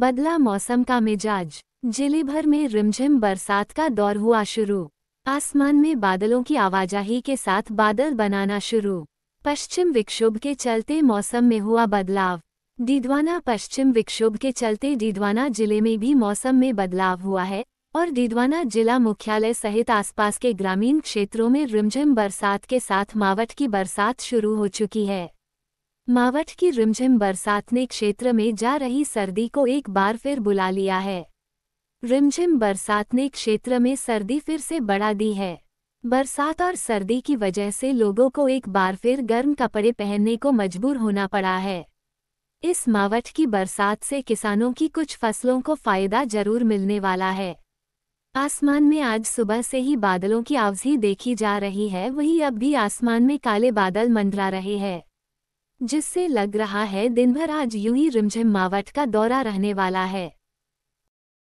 बदला मौसम का मिजाज जिले भर में रिमझिम बरसात का दौर हुआ शुरू आसमान में बादलों की आवाजाही के साथ बादल बनाना शुरू पश्चिम विक्षोभ के चलते मौसम में हुआ बदलाव डीडवाना पश्चिम विक्षोभ के चलते डीडवाना जिले में भी मौसम में बदलाव हुआ है और डीडवाना जिला मुख्यालय सहित आसपास के ग्रामीण क्षेत्रों में रिमझिम बरसात के साथ मावट की बरसात शुरू हो चुकी है मावठ की रिमझिम बरसात ने क्षेत्र में जा रही सर्दी को एक बार फिर बुला लिया है रिमझिम बरसात ने क्षेत्र में सर्दी फिर से बढ़ा दी है बरसात और सर्दी की वजह से लोगों को एक बार फिर गर्म कपड़े पहनने को मजबूर होना पड़ा है इस मावठ की बरसात से किसानों की कुछ फसलों को फ़ायदा जरूर मिलने वाला है आसमान में आज सुबह से ही बादलों की आवजी देखी जा रही है वही अब भी आसमान में काले बादल मंडरा रहे हैं जिससे लग रहा है दिनभर आज यूं ही रिमझिम मावट का दौरा रहने वाला है